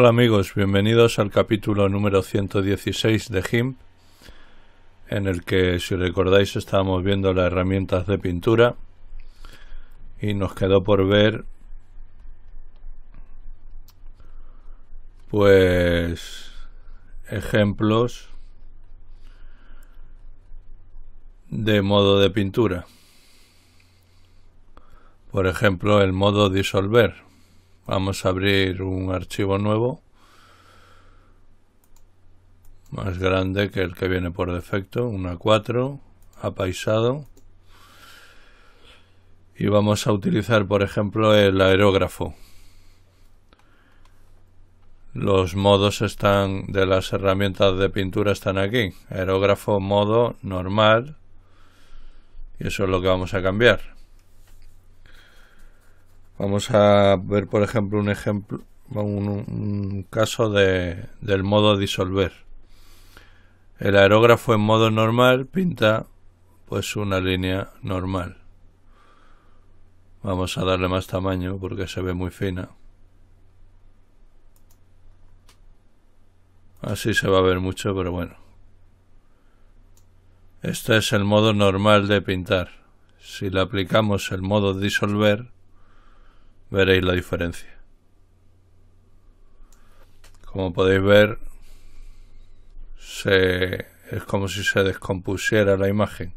Hola amigos, bienvenidos al capítulo número 116 de GIMP, en el que si recordáis estábamos viendo las herramientas de pintura y nos quedó por ver pues ejemplos de modo de pintura. Por ejemplo, el modo disolver. Vamos a abrir un archivo nuevo, más grande que el que viene por defecto, una 4, apaisado. Y vamos a utilizar, por ejemplo, el aerógrafo. Los modos están de las herramientas de pintura están aquí. Aerógrafo, modo, normal. Y eso es lo que vamos a cambiar. Vamos a ver, por ejemplo, un ejemplo, un, caso de, del modo disolver. El aerógrafo en modo normal pinta pues una línea normal. Vamos a darle más tamaño porque se ve muy fina. Así se va a ver mucho, pero bueno. Este es el modo normal de pintar. Si le aplicamos el modo disolver, veréis la diferencia. Como podéis ver, es como si se descompusiera la imagen.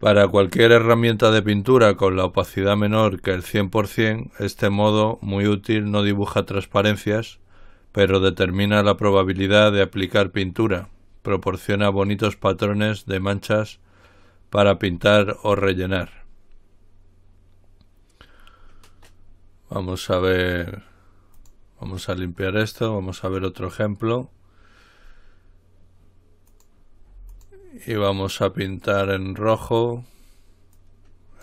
Para cualquier herramienta de pintura con la opacidad menor que el 100%, este modo muy útil no dibuja transparencias, pero determina la probabilidad de aplicar pintura. Proporciona bonitos patrones de manchas para pintar o rellenar. Vamos a ver. Vamos a limpiar esto. Vamos a ver otro ejemplo. Y vamos a pintar en rojo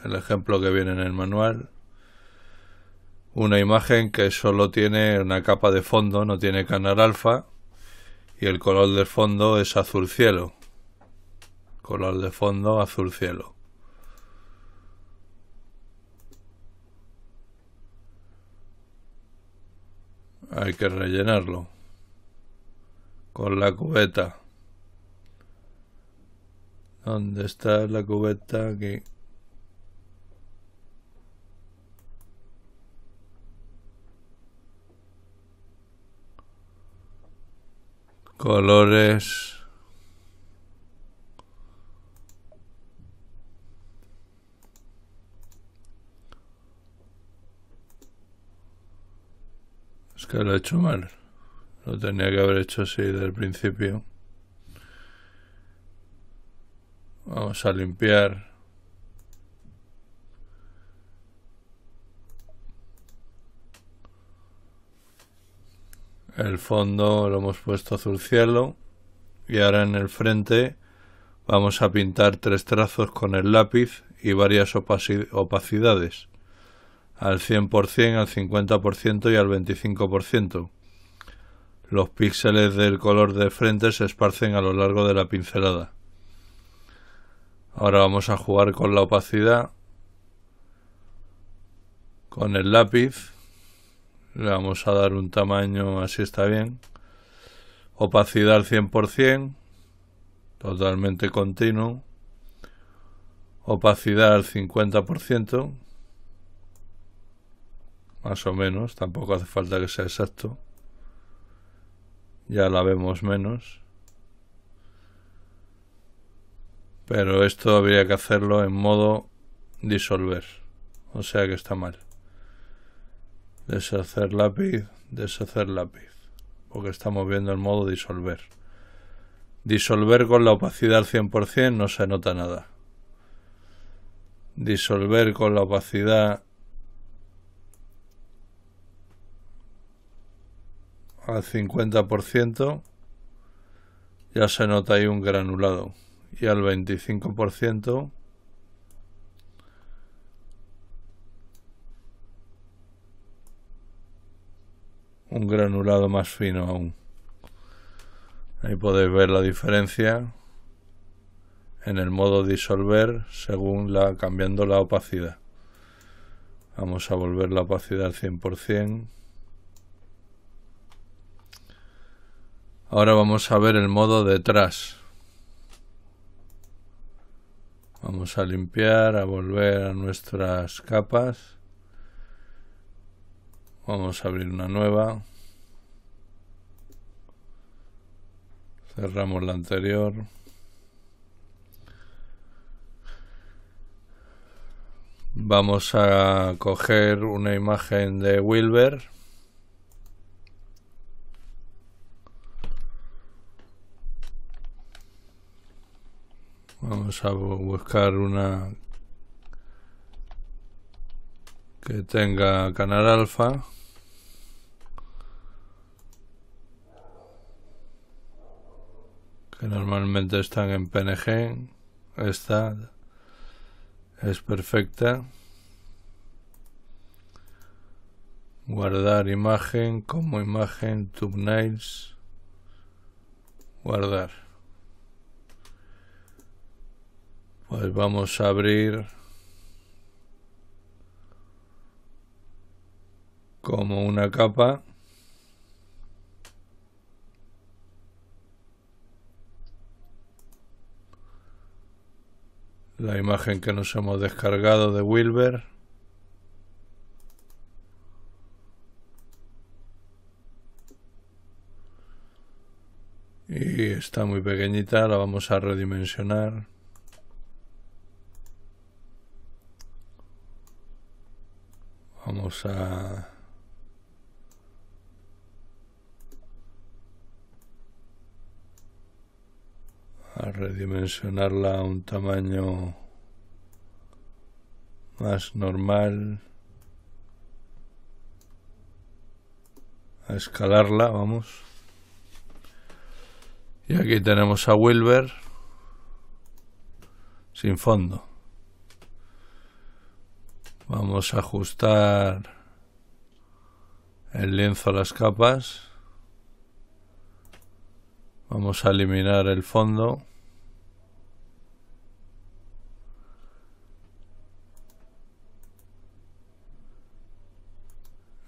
el ejemplo que viene en el manual. Una imagen que solo tiene una capa de fondo, no tiene canal alfa. Y el color de fondo es azul cielo. Color de fondo azul cielo. hay que rellenarlo con la cubeta. ¿Dónde está la cubeta? Aquí. Colores. lo he hecho mal. Lo tenía que haber hecho así desde el principio. Vamos a limpiar. El fondo lo hemos puesto azul cielo. Y ahora en el frente vamos a pintar tres trazos con el lápiz y varias opacidades al 100%, al 50% y al 25%. Los píxeles del color de frente se esparcen a lo largo de la pincelada. Ahora vamos a jugar con la opacidad, con el lápiz, le vamos a dar un tamaño, así está bien, opacidad al 100%, totalmente continuo, opacidad al 50%, más o menos, tampoco hace falta que sea exacto. Ya la vemos menos. Pero esto habría que hacerlo en modo disolver. O sea que está mal. Deshacer lápiz, deshacer lápiz. Porque estamos viendo el modo disolver. Disolver con la opacidad al 100% no se nota nada. Disolver con la opacidad al 50% ya se nota ahí un granulado y al 25% un granulado más fino aún. Ahí podéis ver la diferencia en el modo disolver según la cambiando la opacidad. Vamos a volver la opacidad al 100%. Ahora vamos a ver el modo detrás. Vamos a limpiar, a volver a nuestras capas. Vamos a abrir una nueva. Cerramos la anterior. Vamos a coger una imagen de Wilber. Vamos a buscar una que tenga canal alfa. Que normalmente están en PNG. Esta es perfecta. Guardar imagen como imagen thumbnails. Guardar. Pues vamos a abrir como una capa. La imagen que nos hemos descargado de Wilber. Y está muy pequeñita, la vamos a redimensionar. Vamos a... redimensionarla a un tamaño más normal, a escalarla, vamos. Y aquí tenemos a Wilber sin fondo. Vamos a ajustar el lienzo a las capas. Vamos a eliminar el fondo.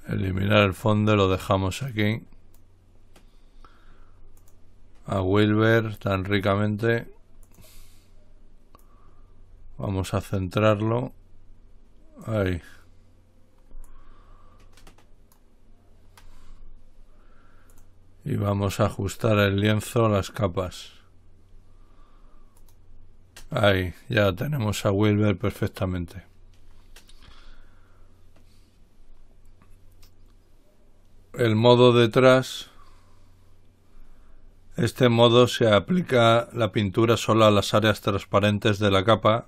Eliminar el fondo lo dejamos aquí. A Wilber tan ricamente. Vamos a centrarlo. Ay. Y vamos a ajustar el lienzo a las capas. Ahí, ya tenemos a Wilber perfectamente. El modo detrás. Este modo se aplica la pintura solo a las áreas transparentes de la capa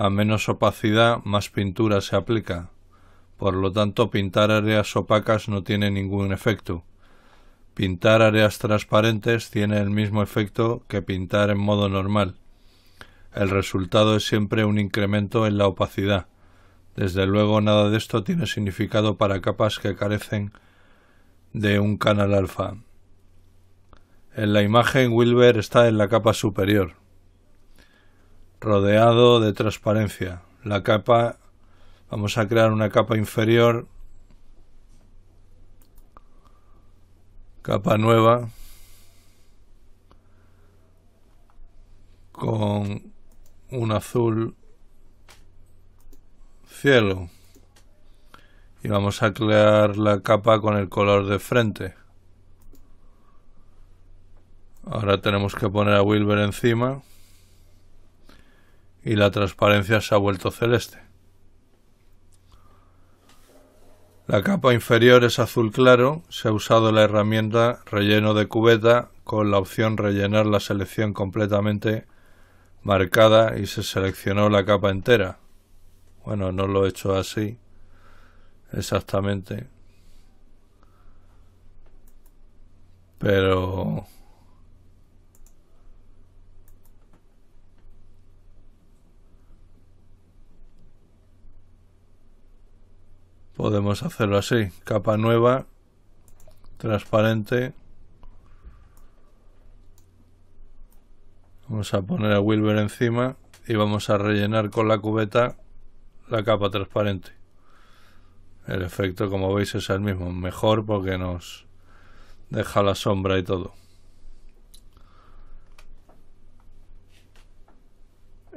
a menos opacidad, más pintura se aplica. Por lo tanto, pintar áreas opacas no tiene ningún efecto. Pintar áreas transparentes tiene el mismo efecto que pintar en modo normal. El resultado es siempre un incremento en la opacidad. Desde luego nada de esto tiene significado para capas que carecen de un canal alfa. En la imagen Wilber está en la capa superior rodeado de transparencia. La capa, vamos a crear una capa inferior, capa nueva, con un azul cielo. Y vamos a crear la capa con el color de frente. Ahora tenemos que poner a Wilber encima y la transparencia se ha vuelto celeste. La capa inferior es azul claro, se ha usado la herramienta relleno de cubeta con la opción rellenar la selección completamente marcada y se seleccionó la capa entera. Bueno, no lo he hecho así exactamente. Pero Podemos hacerlo así, capa nueva, transparente. Vamos a poner a Wilber encima y vamos a rellenar con la cubeta la capa transparente. El efecto, como veis, es el mismo. Mejor porque nos deja la sombra y todo.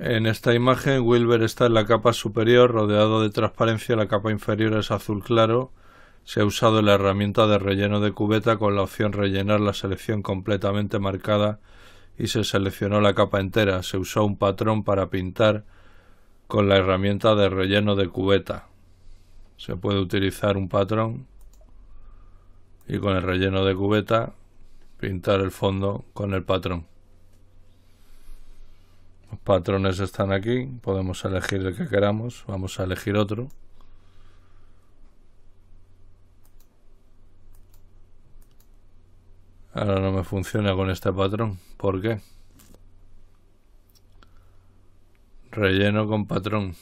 En esta imagen Wilber está en la capa superior rodeado de transparencia, la capa inferior es azul claro. Se ha usado la herramienta de relleno de cubeta con la opción rellenar la selección completamente marcada y se seleccionó la capa entera. Se usó un patrón para pintar con la herramienta de relleno de cubeta. Se puede utilizar un patrón y con el relleno de cubeta pintar el fondo con el patrón. Los patrones están aquí, podemos elegir el que queramos, vamos a elegir otro. Ahora no me funciona con este patrón, ¿por qué? Relleno con patrón.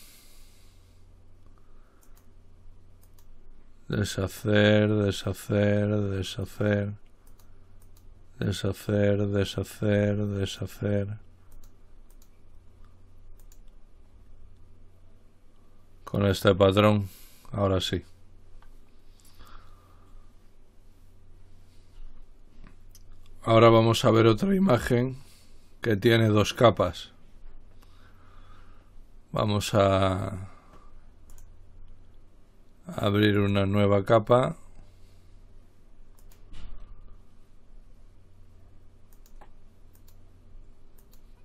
deshacer, deshacer, deshacer, deshacer, deshacer, deshacer. con este patrón ahora sí ahora vamos a ver otra imagen que tiene dos capas vamos a abrir una nueva capa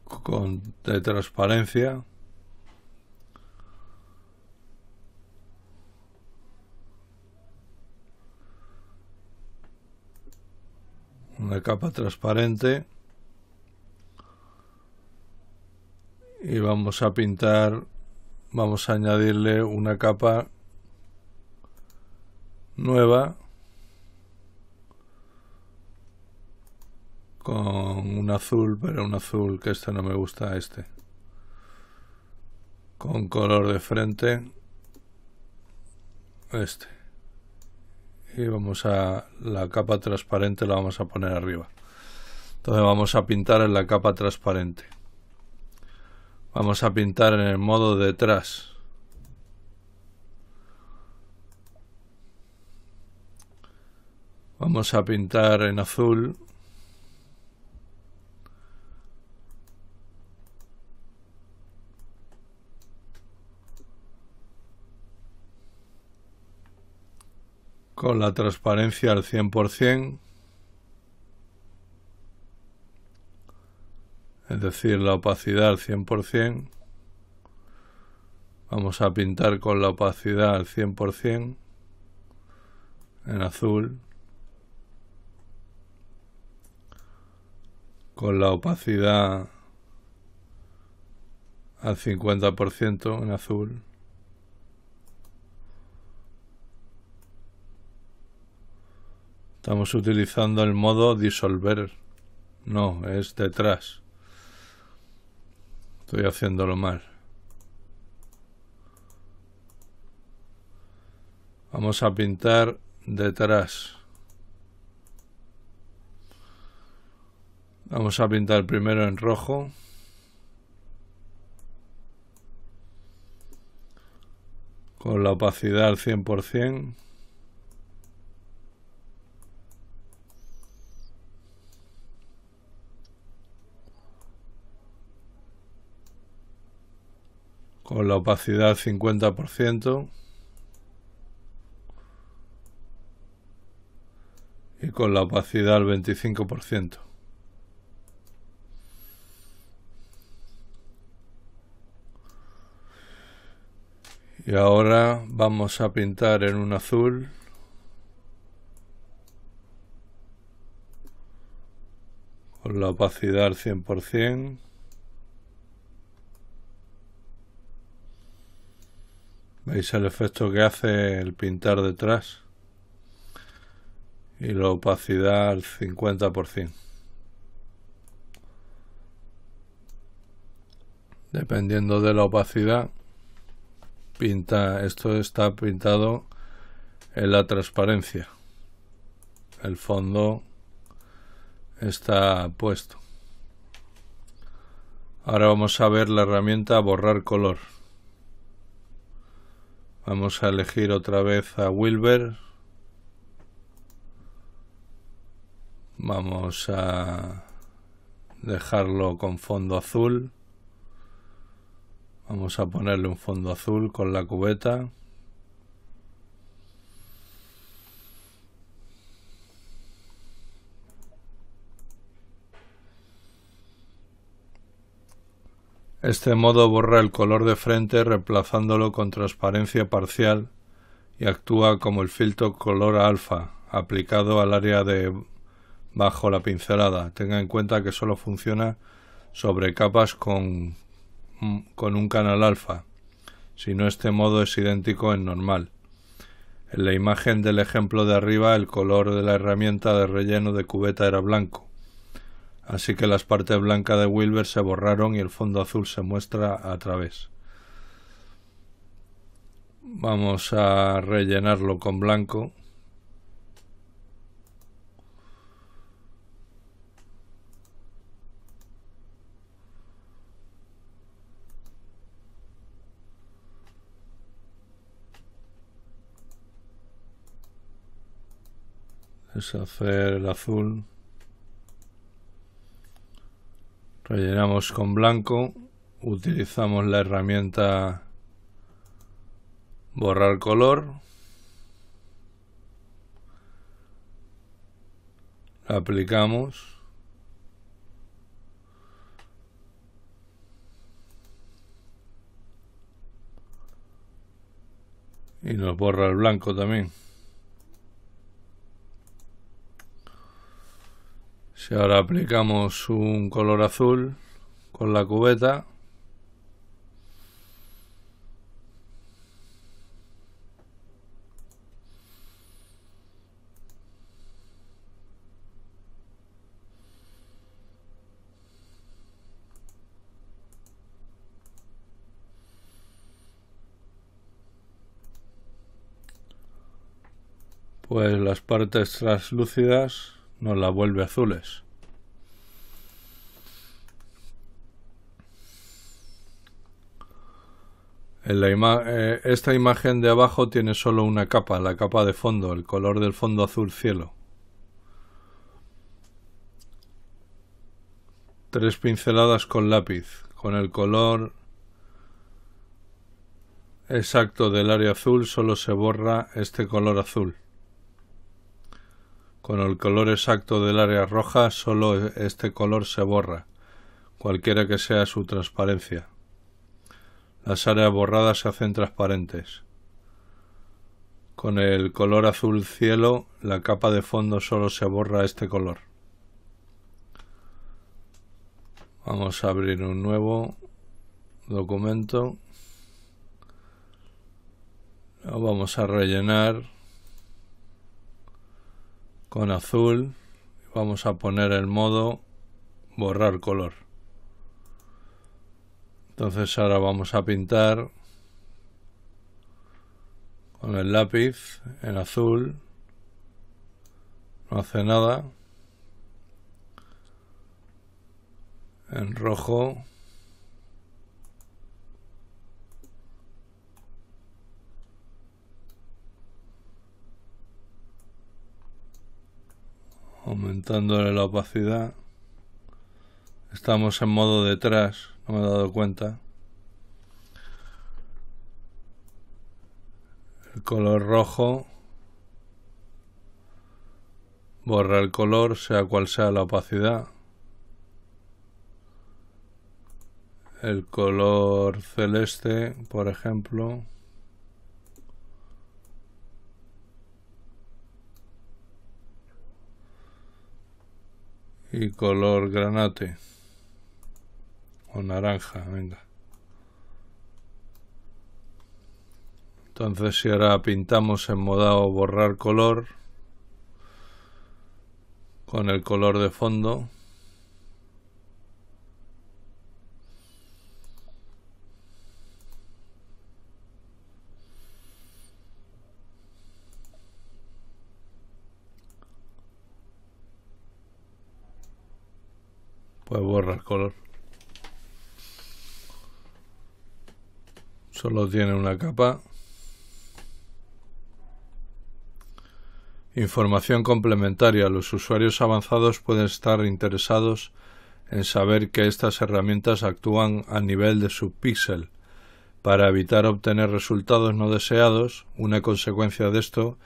con de transparencia capa transparente y vamos a pintar, vamos a añadirle una capa nueva con un azul, pero un azul que este no me gusta, este con color de frente este y vamos a la capa transparente la vamos a poner arriba entonces vamos a pintar en la capa transparente vamos a pintar en el modo detrás vamos a pintar en azul con la transparencia al 100%, es decir, la opacidad al 100%. Vamos a pintar con la opacidad al 100% en azul. Con la opacidad al 50% en azul. Estamos utilizando el modo disolver. No, es detrás. Estoy haciéndolo mal. Vamos a pintar detrás. Vamos a pintar primero en rojo. Con la opacidad al 100%. con la opacidad 50% y con la opacidad al 25%. Y ahora vamos a pintar en un azul con la opacidad al 100%. ¿Veis el efecto que hace el pintar detrás? Y la opacidad al 50%. Dependiendo de la opacidad, pinta, esto está pintado en la transparencia. El fondo está puesto. Ahora vamos a ver la herramienta borrar color. Vamos a elegir otra vez a Wilber. Vamos a dejarlo con fondo azul. Vamos a ponerle un fondo azul con la cubeta. Este modo borra el color de frente reemplazándolo con transparencia parcial y actúa como el filtro color alfa aplicado al área de bajo la pincelada. Tenga en cuenta que solo funciona sobre capas con, mm, con un canal alfa, si no este modo es idéntico en normal. En la imagen del ejemplo de arriba el color de la herramienta de relleno de cubeta era blanco así que las partes blancas de Wilber se borraron y el fondo azul se muestra a través. Vamos a rellenarlo con blanco. Deshacer el azul. rellenamos con blanco utilizamos la herramienta borrar color aplicamos y nos borra el blanco también Si ahora aplicamos un color azul con la cubeta, pues las partes translúcidas nos la vuelve azules. En la eh, esta imagen de abajo tiene solo una capa, la capa de fondo, el color del fondo azul cielo. Tres pinceladas con lápiz, con el color exacto del área azul solo se borra este color azul. Con el color exacto del área roja solo e-, este color se borra, cualquiera que sea su transparencia. Las áreas borradas se hacen transparentes. Con el color azul cielo, la capa de fondo solo se borra este color. Vamos a abrir un nuevo documento. Lo vamos a rellenar con azul vamos a poner el modo borrar color entonces ahora vamos a pintar con el lápiz en azul no hace nada en rojo aumentándole la opacidad. Estamos en modo detrás, no me he dado cuenta. El color rojo borra el color, sea cual sea la opacidad. El color celeste, por ejemplo. y color granate o naranja, venga. Entonces si ahora pintamos en modo borrar color con el color de fondo ...puedo borrar el color. Solo tiene una capa. Información complementaria. Los usuarios avanzados pueden estar interesados en saber que estas herramientas actúan a nivel de su para evitar obtener resultados no deseados. Una consecuencia de esto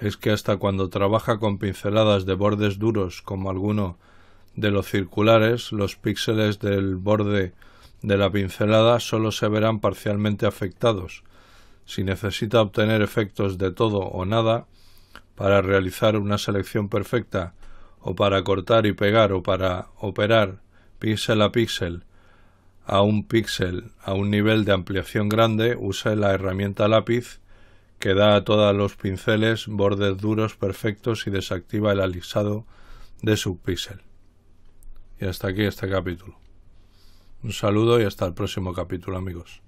es que hasta cuando trabaja con pinceladas de bordes duros como alguno de los circulares, los píxeles del borde de la pincelada solo se verán parcialmente afectados. Si necesita obtener efectos de todo o nada, para realizar una selección perfecta, o para cortar y pegar, o para operar píxel a píxel a un píxel a un nivel de ampliación grande, use la herramienta lápiz que da a todos los pinceles bordes duros perfectos y desactiva el alisado de su píxel. Y hasta aquí este capítulo. Un saludo y hasta el próximo capítulo amigos.